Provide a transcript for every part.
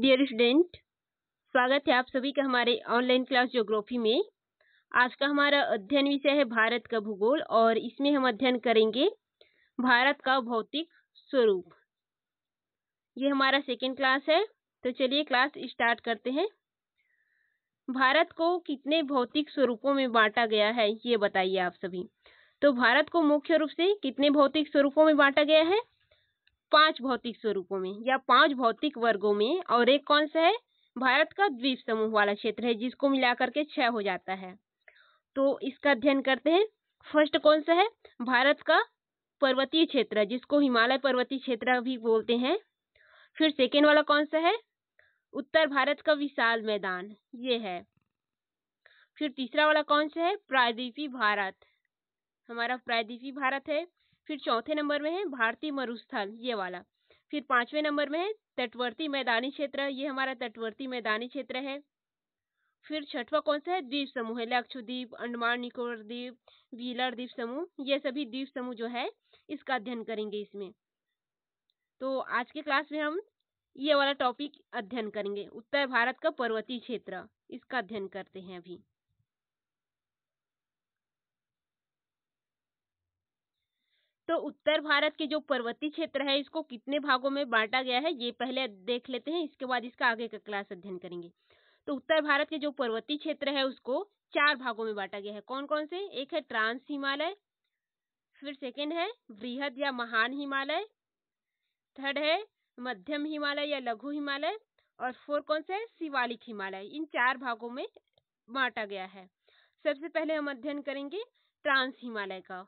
dear student स्वागत है आप सभी का हमारे ऑनलाइन क्लास ज्योग्राफी में आज का हमारा अध्ययन विषय है भारत का भूगोल और इसमें हम अध्ययन करेंगे भारत का भौतिक स्वरूप ये हमारा सेकेंड क्लास है तो चलिए क्लास स्टार्ट करते हैं भारत को कितने भौतिक स्वरूपों में बांटा गया है ये बताइए आप सभी तो भारत को मुख्य रूप से कितने भौतिक स्वरूपों में बांटा गया है पांच भौतिक स्वरूपों में या पांच भौतिक वर्गों में और एक कौन सा है भारत का द्वीप समूह वाला क्षेत्र है जिसको मिलाकर के छह हो जाता है तो इसका अध्ययन करते हैं फर्स्ट कौन सा है भारत का पर्वतीय क्षेत्र जिसको हिमालय पर्वतीय क्षेत्र भी बोलते हैं फिर सेकेंड वाला कौन सा है उत्तर भारत का विशाल मैदान ये है फिर तीसरा वाला कौन सा है प्रायद्वीपी भारत हमारा प्रायद्वीपी भारत है फिर चौथे नंबर में है भारतीय मरुस्थल ये वाला फिर पांचवें नंबर में है तटवर्ती मैदानी क्षेत्र ये हमारा तटवर्ती मैदानी क्षेत्र है फिर छठवा कौन सा है द्वीप समूह है लक्षद्वीप अंडमान निकोबर द्वीप व्हीलर द्वीप समूह ये सभी द्वीप समूह जो है इसका अध्ययन करेंगे इसमें तो आज के क्लास में हम ये वाला टॉपिक अध्ययन करेंगे उत्तर भारत का पर्वतीय क्षेत्र इसका अध्ययन करते हैं अभी तो उत्तर भारत के जो पर्वतीय क्षेत्र है इसको कितने भागों में बांटा गया है ये पहले देख लेते हैं इसके बाद इसका आगे का क्लास अध्ययन करेंगे तो उत्तर भारत के जो पर्वतीय क्षेत्र है उसको चार भागों में बांटा गया है कौन कौन से एक है ट्रांस हिमालय फिर सेकेंड है वृहद या महान हिमालय थर्ड है मध्यम हिमालय या लघु हिमालय और फोर कौन सा है शिवालिक हिमालय इन चार भागों में बांटा गया है सबसे पहले हम अध्ययन करेंगे ट्रांस हिमालय का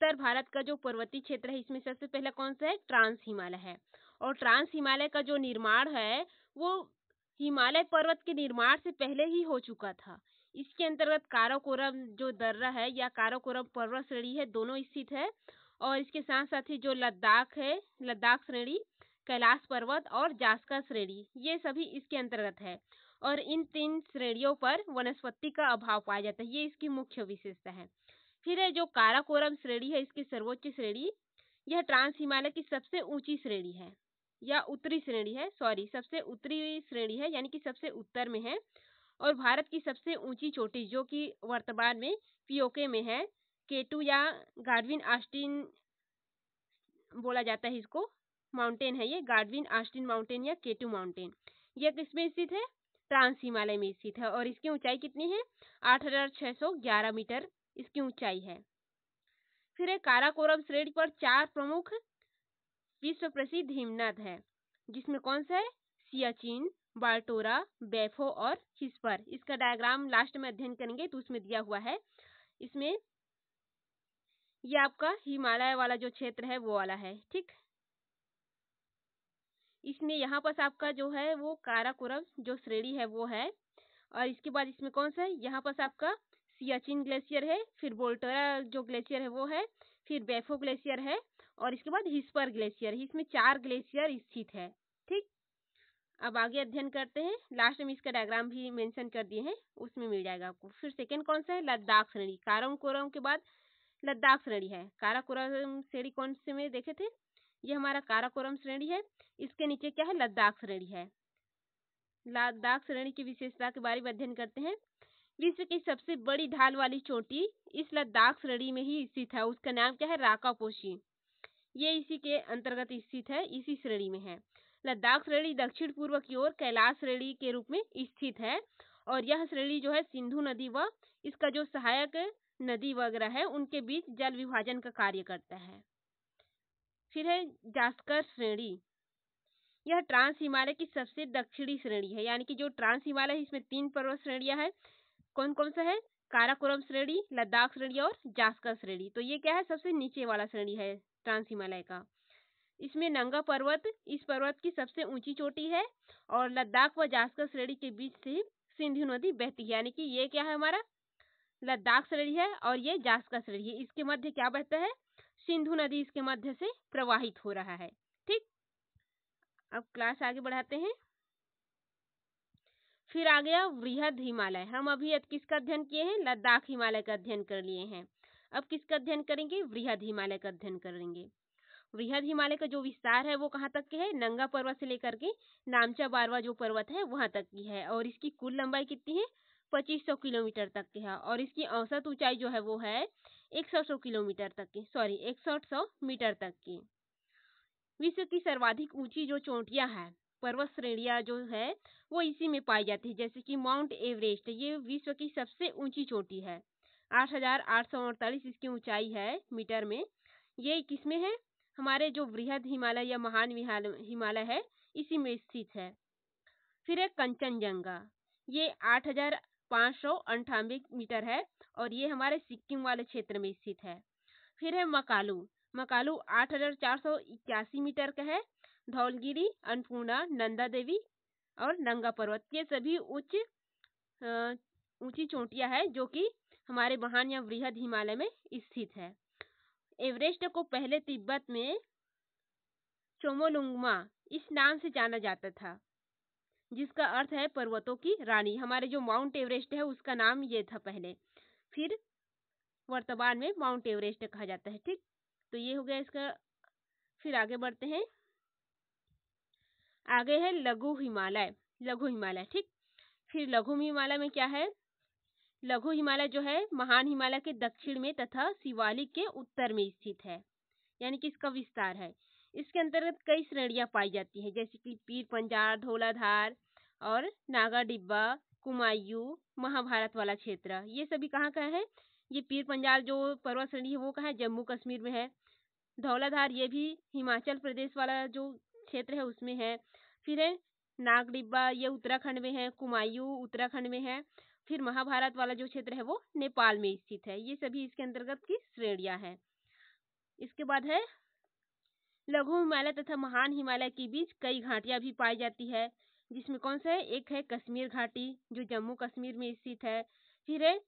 उत्तर भारत का जो पर्वतीय क्षेत्र है इसमें सबसे पहला कौन सा है ट्रांस हिमालय है और ट्रांस हिमालय का जो निर्माण है वो हिमालय पर्वत के निर्माण से पहले ही हो चुका था इसके अंतर्गत काराकोरम जो दर्रा है या काराकोरम पर्वत श्रेणी है दोनों स्थित है और इसके साथ साथ ही जो लद्दाख है लद्दाख श्रेणी कैलाश पर्वत और जास्का श्रेणी ये सभी इसके अंतर्गत है और इन तीन श्रेणियों पर वनस्पति का अभाव पाया जाता है ये इसकी मुख्य विशेषता है फिर है जो काराकोरम श्रेणी है इसकी सर्वोच्च श्रेणी यह ट्रांस हिमालय की सबसे ऊंची श्रेणी है या उत्तरी श्रेणी है सॉरी सबसे उत्तरी श्रेणी है यानी कि सबसे उत्तर में है और भारत की सबसे ऊंची चोटी जो कि वर्तमान में पीओके में है केटू या गार्डविन आस्टिन बोला जाता है इसको माउंटेन है ये गार्डविन आस्टिन माउंटेन या केटू माउंटेन यह किसमें स्थित है ट्रांस हिमालय में स्थित है और इसकी ऊंचाई कितनी है आठ हजार छः सौ ग्यारह मीटर इसकी ऊंचाई है फिर एक काराकोरम श्रेणी पर चार प्रमुख विश्व प्रसिद्ध हिमनद है जिसमें कौन सा है सियाचिन बाल्टोरा बेफो और हिस्पर इसका डायग्राम लास्ट में अध्ययन करेंगे तो उसमें दिया हुआ है इसमें ये आपका हिमालय वाला जो क्षेत्र है वो वाला है ठीक इसमें यहाँ पर आपका जो है वो काराकोरम जो श्रेणी है वो है और इसके बाद इसमें कौन सा है यहाँ पर आपका सियाचिन ग्लेशियर है फिर बोल्टरा जो ग्लेशियर है वो है फिर बेफो ग्लेशियर है और इसके बाद हिस्पर ग्लेशियर इसमें चार ग्लेशियर स्थित है ठीक अब आगे अध्ययन करते हैं लास्ट में इसका डायग्राम भी मेंशन कर दिए हैं उसमें मिल जाएगा आपको फिर सेकंड कौन सा है लद्दाख श्रेणी कारम कोरम के बाद लद्दाख श्रेणी है काराकोरम श्रेणी कौन से में देखे थे ये हमारा काराकोरम श्रेणी है इसके नीचे क्या है लद्दाख श्रेणी है लद्दाख श्रेणी की विशेषता के बारे में अध्ययन करते हैं विश्व की सबसे बड़ी ढाल वाली चोटी इस लद्दाख श्रेणी में ही स्थित है उसका नाम क्या है राकापोशी ये इसी के अंतर्गत स्थित है इसी श्रेणी में है लद्दाख श्रेणी दक्षिण पूर्व की ओर कैलाश श्रेणी के रूप में स्थित है और यह श्रेणी जो है सिंधु नदी व इसका जो सहायक नदी वगैरह है उनके बीच जल विभाजन का कार्य करता है फिर है जास्कर श्रेणी यह ट्रांस हिमालय की सबसे दक्षिणी श्रेणी है यानी कि जो ट्रांस हिमालय इसमें तीन पर्वत श्रेणियां हैं कौन कौन सा है काराकोरम श्रेणी लद्दाख श्रेणी और जास्कर श्रेणी तो ये क्या है सबसे नीचे वाला श्रेणी है ट्रांस हिमालय का इसमें नंगा पर्वत इस पर्वत की सबसे ऊंची चोटी है और लद्दाख व जास्कर श्रेणी के बीच से सिंधु नदी बहती है यानी कि ये क्या है हमारा लद्दाख श्रेणी है और ये जास्कर श्रेणी है इसके मध्य क्या बहता है सिंधु नदी इसके मध्य से प्रवाहित हो रहा है ठीक अब क्लास आगे बढ़ाते हैं फिर आ गया वृहद हिमालय हम अभी किसका अध्ययन किए हैं लद्दाख हिमालय का अध्ययन कर लिए हैं अब किसका अध्ययन करेंगे वृहद हिमालय का अध्ययन करेंगे वृहद हिमालय का जो विस्तार है वो कहाँ तक के है नंगा पर्वत से लेकर के नामचा बारवा जो पर्वत है वहाँ तक की है और इसकी कुल लंबाई कितनी है पच्चीस सौ किलोमीटर तक की है और इसकी औसत ऊंचाई जो है वो है एक सौ सौ किलोमीटर तक की सॉरी एक सौ सौ मीटर तक की विश्व की सर्वाधिक ऊंची जो चोटियां हैं पर्वत श्रेणियाँ जो है वो इसी में पाई जाती है जैसे कि माउंट एवरेस्ट ये विश्व की सबसे ऊंची चोटी है आठ हजार आठ सौ अड़तालीस इसकी ऊंचाई है मीटर में ये किस में है हमारे जो बृहद हिमालय या महान हिमालय है इसी में स्थित है फिर है कंचनजंगा ये आठ हजार पाँच सौ अंठानवे मीटर है और ये हमारे सिक्किम वाले क्षेत्र में स्थित है फिर है मकालू मकालू आठ हजार चार सौ इक्यासी मीटर का है धौलगिरी अन्नपूर्णा नंदा देवी और नंगा पर्वत ये सभी उच्च ऊंची चोटियां हैं जो कि हमारे महान या वृहद हिमालय में स्थित है एवरेस्ट को पहले तिब्बत में चोमोलुंगमा इस नाम से जाना जाता था जिसका अर्थ है पर्वतों की रानी हमारे जो माउंट एवरेस्ट है उसका नाम ये था पहले फिर वर्तमान में माउंट एवरेस्ट कहा जाता है ठीक तो ये हो गया इसका फिर आगे बढ़ते हैं आगे है लघु हिमालय लघु हिमालय ठीक फिर लघु हिमालय में क्या है लघु हिमालय जो है महान हिमालय के दक्षिण में तथा शिवालिक के उत्तर में स्थित है यानी कि इसका विस्तार है इसके अंतर्गत कई श्रेणियां पाई जाती हैं जैसे कि पीर पंजार धोलाधार और नागा डिब्बा कुमायूं महाभारत वाला क्षेत्र ये सभी कहाँ का है ये पीर पंजार जो पर्वत श्रेणी है वो कहाँ है जम्मू कश्मीर में है धौलाधार ये भी हिमाचल प्रदेश वाला जो क्षेत्र है उसमें है फिर है नागडिब्बा ये उत्तराखंड में है कुमायूं उत्तराखंड में है फिर महाभारत वाला जो क्षेत्र है वो नेपाल में स्थित है ये सभी इसके अंतर्गत की श्रेणिया हैं इसके बाद है लघु हिमालय तथा महान हिमालय के बीच कई घाटियां भी पाई जाती है जिसमें कौन सा है एक है कश्मीर घाटी जो जम्मू कश्मीर में स्थित है फिर है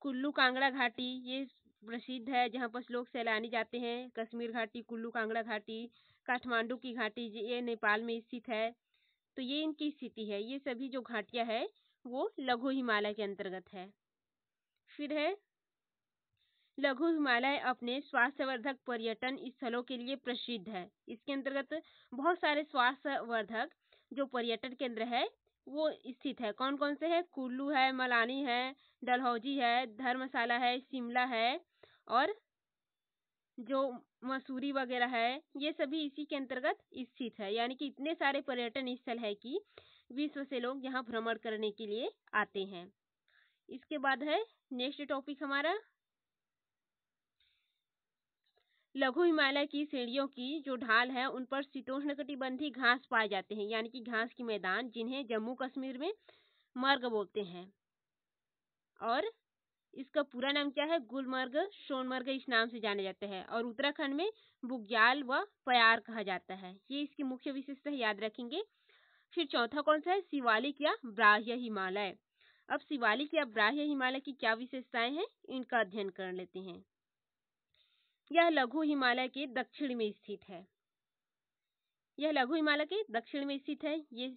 कुल्लू कांगड़ा घाटी ये प्रसिद्ध है जहाँ पर लोग सैलानी जाते हैं कश्मीर घाटी कुल्लू कांगड़ा घाटी काठमांडू की घाटी ये नेपाल में स्थित है तो ये इनकी स्थिति है ये सभी जो घाटियाँ है वो लघु हिमालय के अंतर्गत है फिर है लघु हिमालय अपने स्वास्थ्यवर्धक पर्यटन स्थलों के लिए प्रसिद्ध है इसके अंतर्गत बहुत सारे स्वास्थ्यवर्धक जो पर्यटन केंद्र है वो स्थित है कौन कौन से है कुल्लू है मलानी है डलहौजी है धर्मशाला है शिमला है और जो मसूरी वगैरह है ये सभी इसी के अंतर्गत स्थित है यानी कि इतने सारे पर्यटन स्थल है कि विश्व से लोग यहाँ भ्रमण करने के लिए आते हैं इसके बाद है नेक्स्ट टॉपिक हमारा लघु हिमालय की सीढ़ियों की जो ढाल है उन पर शीतोष्ण कटिबंधी घास पाए जाते हैं यानी कि घास के मैदान जिन्हें जम्मू कश्मीर में मर्ग बोलते हैं और इसका पूरा नाम क्या है गुलमर्ग सोनमर्ग इस नाम से जाने जाते हैं और उत्तराखंड में बुग्याल व पयार कहा जाता है ये इसकी मुख्य विशेषता याद रखेंगे फिर चौथा कौन सा है शिवालिक या ब्राह्य हिमालय अब शिवालिक या ब्राह्य हिमालय की क्या विशेषताएं हैं इनका अध्ययन कर लेते हैं यह लघु हिमालय के दक्षिण में स्थित है यह लघु हिमालय के दक्षिण में स्थित है ये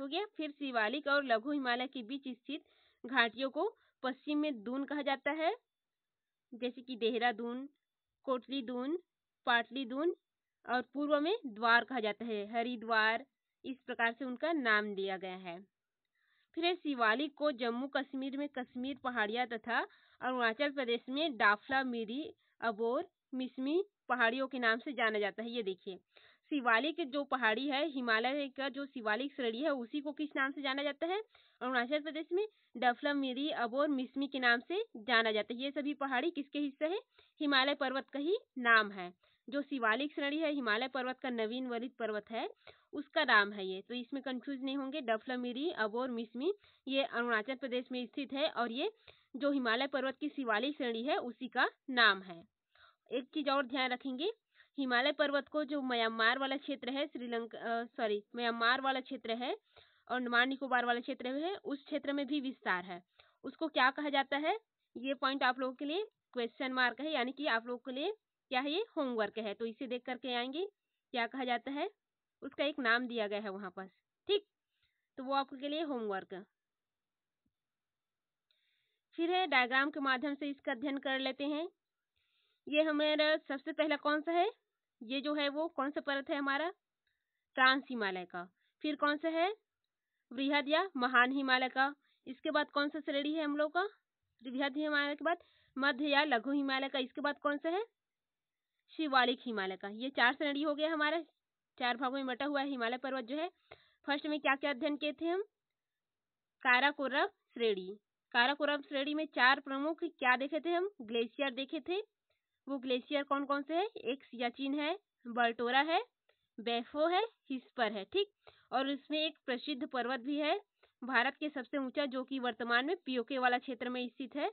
हो गया फिर शिवालिक और लघु हिमालय के बीच स्थित घाटियों को पश्चिम में दून कहा जाता है जैसे कि देहरादून कोटली दून पाटली दून और पूर्व में द्वार कहा जाता है हरिद्वार इस प्रकार से उनका नाम दिया गया है फिर शिवालिक को जम्मू कश्मीर में कश्मीर पहाड़िया तथा अरुणाचल प्रदेश में डाफला मिरी अबोर मिसमी पहाड़ियों के नाम से जाना जाता है ये देखिए शिवालिक जो पहाड़ी है हिमालय का जो शिवालिक श्रेणी है उसी को किस नाम से जाना जाता है अरुणाचल प्रदेश में डफला मिरी अबोर मिसमी के नाम से जाना जाता है ये सभी पहाड़ी किसके हिस्से है हिमालय पर्वत का ही नाम है जो शिवालिक श्रेणी है हिमालय पर्वत का नवीन वरित पर्वत है उसका नाम है ये तो इसमें कंफ्यूज नहीं होंगे डफला मिरी अबोर मिसमी ये अरुणाचल प्रदेश में स्थित है और ये जो हिमालय पर्वत की शिवालिक श्रेणी है उसी का नाम है एक चीज और ध्यान रखेंगे हिमालय पर्वत को जो म्यांमार वाला क्षेत्र है श्रीलंका सॉरी म्यांमार वाला क्षेत्र है और अंडमान निकोबार वाला क्षेत्र है उस क्षेत्र में भी विस्तार है उसको क्या कहा जाता है ये पॉइंट आप लोगों के लिए क्वेश्चन मार्क है यानी कि आप लोगों के लिए क्या है ये होमवर्क है तो इसे देख करके आएंगे क्या कहा जाता है उसका एक नाम दिया गया है वहाँ पर ठीक तो वो आपके लिए होमवर्क फिर है डायग्राम के माध्यम से इसका अध्ययन कर लेते हैं ये हमारा सबसे पहला कौन सा है ये जो है वो कौन सा पर्वत है हमारा ट्रांस हिमालय का फिर कौन सा है वृहद या महान हिमालय का इसके बाद कौन सा श्रेणी है हम लोग का वृहद हिमालय के बाद मध्य या लघु हिमालय का इसके बाद कौन सा है शिवालिक हिमालय का ये चार श्रेणी हो गया हमारा चार भागों में बटा हुआ है हिमालय पर्वत जो है फर्स्ट में क्या क्या अध्ययन किए थे हम काराकोरम श्रेणी काराकोरम श्रेणी में चार प्रमुख क्या देखे थे हम ग्लेशियर देखे थे वो ग्लेशियर कौन कौन से है एक सियाचिन है बल्टोरा है बैफो है हिस्पर है ठीक और इसमें एक प्रसिद्ध पर्वत भी है भारत के सबसे ऊंचा जो कि वर्तमान में पीओके वाला क्षेत्र में स्थित है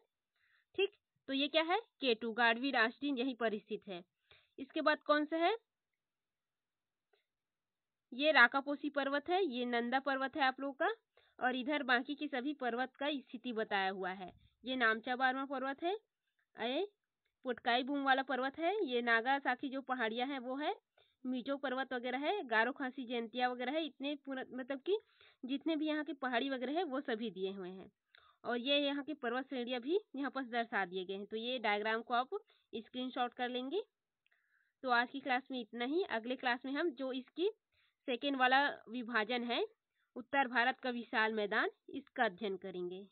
ठीक तो ये क्या है केटू गाडवी राष्ट्रीय यही पर स्थित है इसके बाद कौन सा है ये राकापोसी पर्वत है ये नंदा पर्वत है आप लोगों का और इधर बाकी के सभी पर्वत का स्थिति बताया हुआ है ये नामचा बारवा पर्वत है पोटकाई भूम वाला पर्वत है ये नागा साखी जो पहाड़ियाँ हैं वो है मीजो पर्वत वगैरह है गारो खांसी जयंतिया वगैरह है इतने पूरा मतलब कि जितने भी यहाँ के पहाड़ी वगैरह है वो सभी दिए हुए हैं और ये यहाँ की पर्वत श्रेणियाँ भी यहाँ पर दर्शा दिए गए हैं तो ये डायग्राम को आप स्क्रीनशॉट कर लेंगे तो आज की क्लास में इतना ही अगले क्लास में हम जो इसकी सेकेंड वाला विभाजन है उत्तर भारत का विशाल मैदान इसका अध्ययन करेंगे